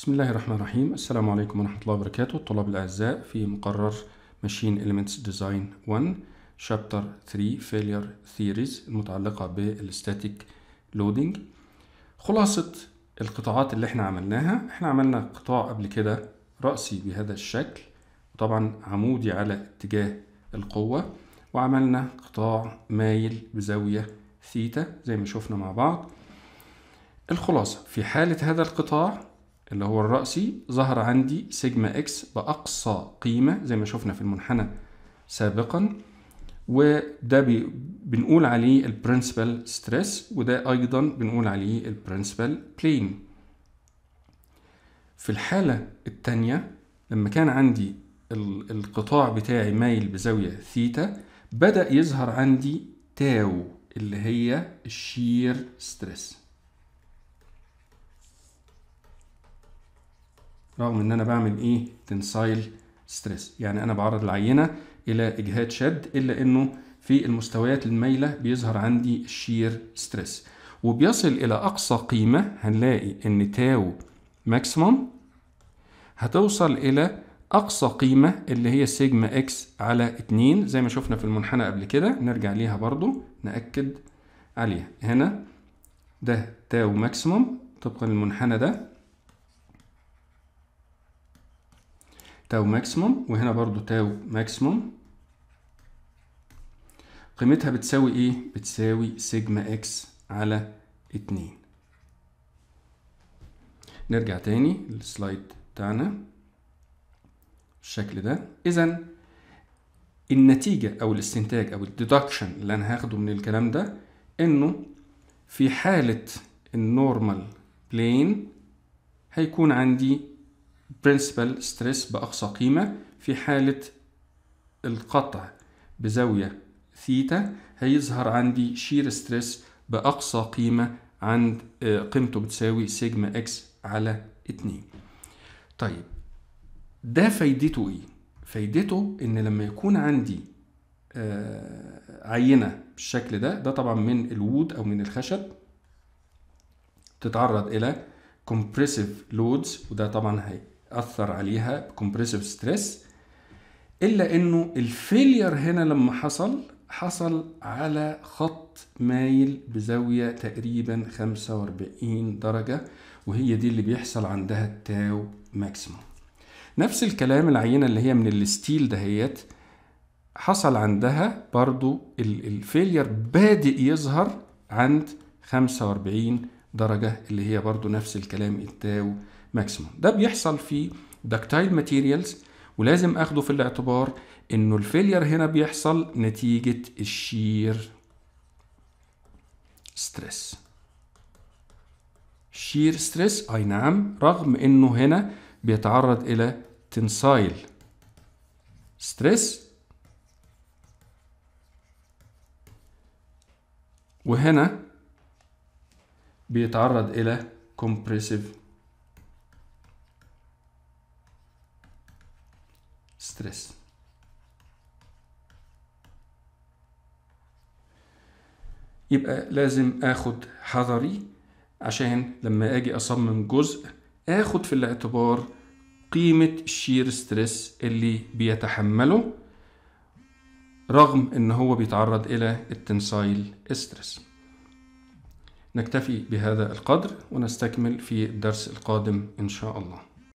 بسم الله الرحمن الرحيم السلام عليكم ورحمة الله وبركاته الطلاب الأعزاء في مقرر ماشين Elements Design 1 Chapter 3 Failure Theories المتعلقة بالستاتيك لودينج خلاصة القطاعات اللي احنا عملناها احنا عملنا قطاع قبل كده رأسي بهذا الشكل وطبعا عمودي على اتجاه القوة وعملنا قطاع مايل بزاوية ثيتا زي ما شفنا مع بعض الخلاصة في حالة هذا القطاع اللي هو الرأسي ظهر عندي سيجما اكس بأقصى قيمة زي ما شفنا في المنحنى سابقا وده بنقول عليه البرنسبل ستريس وده أيضا بنقول عليه البرنسبل بلين في الحالة التانية لما كان عندي القطاع بتاعي مايل بزاوية ثيتا بدأ يظهر عندي تاو اللي هي الشير ستريس رغم ان انا بعمل ايه تنسايل ستريس يعني انا بعرض العينه الى اجهاد شد الا انه في المستويات المايله بيظهر عندي الشير ستريس وبيصل الى اقصى قيمه هنلاقي ان تاو ماكسيمم هتوصل الى اقصى قيمه اللي هي سيجما اكس على 2 زي ما شفنا في المنحنى قبل كده نرجع ليها برضو ناكد عليها هنا ده تاو ماكسيمم طبقا للمنحنى ده تاو ماكسيموم وهنا برضو تاو ماكسيموم قيمتها بتساوي ايه بتساوي سيجما اكس على اتنين نرجع تاني للسلايد بتاعنا بالشكل ده اذا النتيجة او الاستنتاج او الديدكشن اللي انا هاخده من الكلام ده انه في حالة النورمال بلين هيكون عندي برنسبل ستريس بأقصى قيمة في حالة القطع بزاوية ثيتا هيظهر عندي شير ستريس بأقصى قيمة عند آه، قيمته بتساوي سيجما اكس على 2 طيب ده فايدته ايه؟ فايدته ان لما يكون عندي آه، عينة بالشكل ده ده طبعا من الوود او من الخشب تتعرض الى compressive loads وده طبعا هي اثر عليها كومبريسيف ستريس الا انه الفيلير هنا لما حصل حصل على خط مايل بزاوية تقريبا 45 درجة وهي دي اللي بيحصل عندها التاو ماكسيموم نفس الكلام العينة اللي هي من الستيل دهيت حصل عندها برضو الفيلير بادئ يظهر عند 45 درجة اللي هي برضو نفس الكلام التاو ماكسيموم ده بيحصل في دكتايل ماتيريالز ولازم اخده في الاعتبار انه الفيلير هنا بيحصل نتيجة الشير ستريس شير ستريس اي نعم رغم انه هنا بيتعرض الى تنسايل ستريس وهنا بيتعرض الى كومبريسيف ستريس يبقى لازم اخد حذري عشان لما اجي اصمم جزء اخد في الاعتبار قيمة الشير ستريس اللي بيتحمله رغم ان هو بيتعرض الى التنسايل ستريس نكتفي بهذا القدر ونستكمل في الدرس القادم ان شاء الله